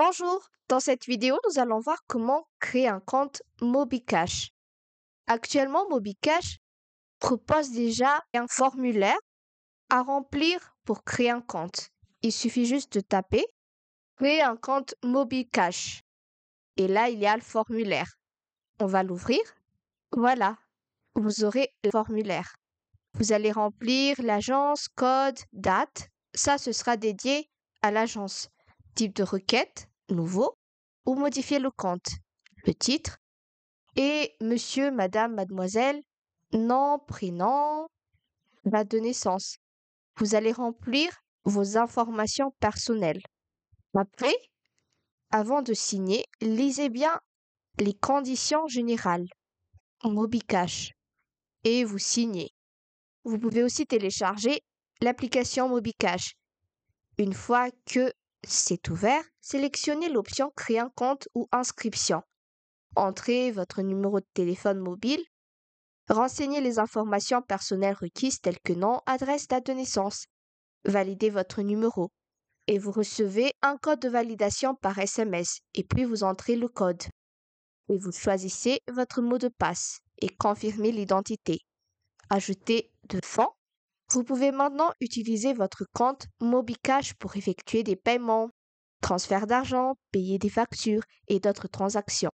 Bonjour, dans cette vidéo, nous allons voir comment créer un compte MobiCash. Actuellement, MobiCash propose déjà un formulaire à remplir pour créer un compte. Il suffit juste de taper Créer un compte MobiCash. Et là, il y a le formulaire. On va l'ouvrir. Voilà, vous aurez le formulaire. Vous allez remplir l'agence, code, date. Ça, ce sera dédié à l'agence. Type de requête, nouveau ou modifier le compte, le titre, et monsieur, madame, mademoiselle, nom, prénom, date de naissance. Vous allez remplir vos informations personnelles. Après, avant de signer, lisez bien les conditions générales en MobiCash et vous signez. Vous pouvez aussi télécharger l'application MobiCash. Une fois que c'est ouvert. Sélectionnez l'option Créer un compte ou inscription. Entrez votre numéro de téléphone mobile. Renseignez les informations personnelles requises telles que nom, adresse, date de naissance. Validez votre numéro. Et vous recevez un code de validation par SMS et puis vous entrez le code. Et vous choisissez votre mot de passe et confirmez l'identité. Ajoutez de fonds vous pouvez maintenant utiliser votre compte MobiCash pour effectuer des paiements, transferts d'argent, payer des factures et d'autres transactions.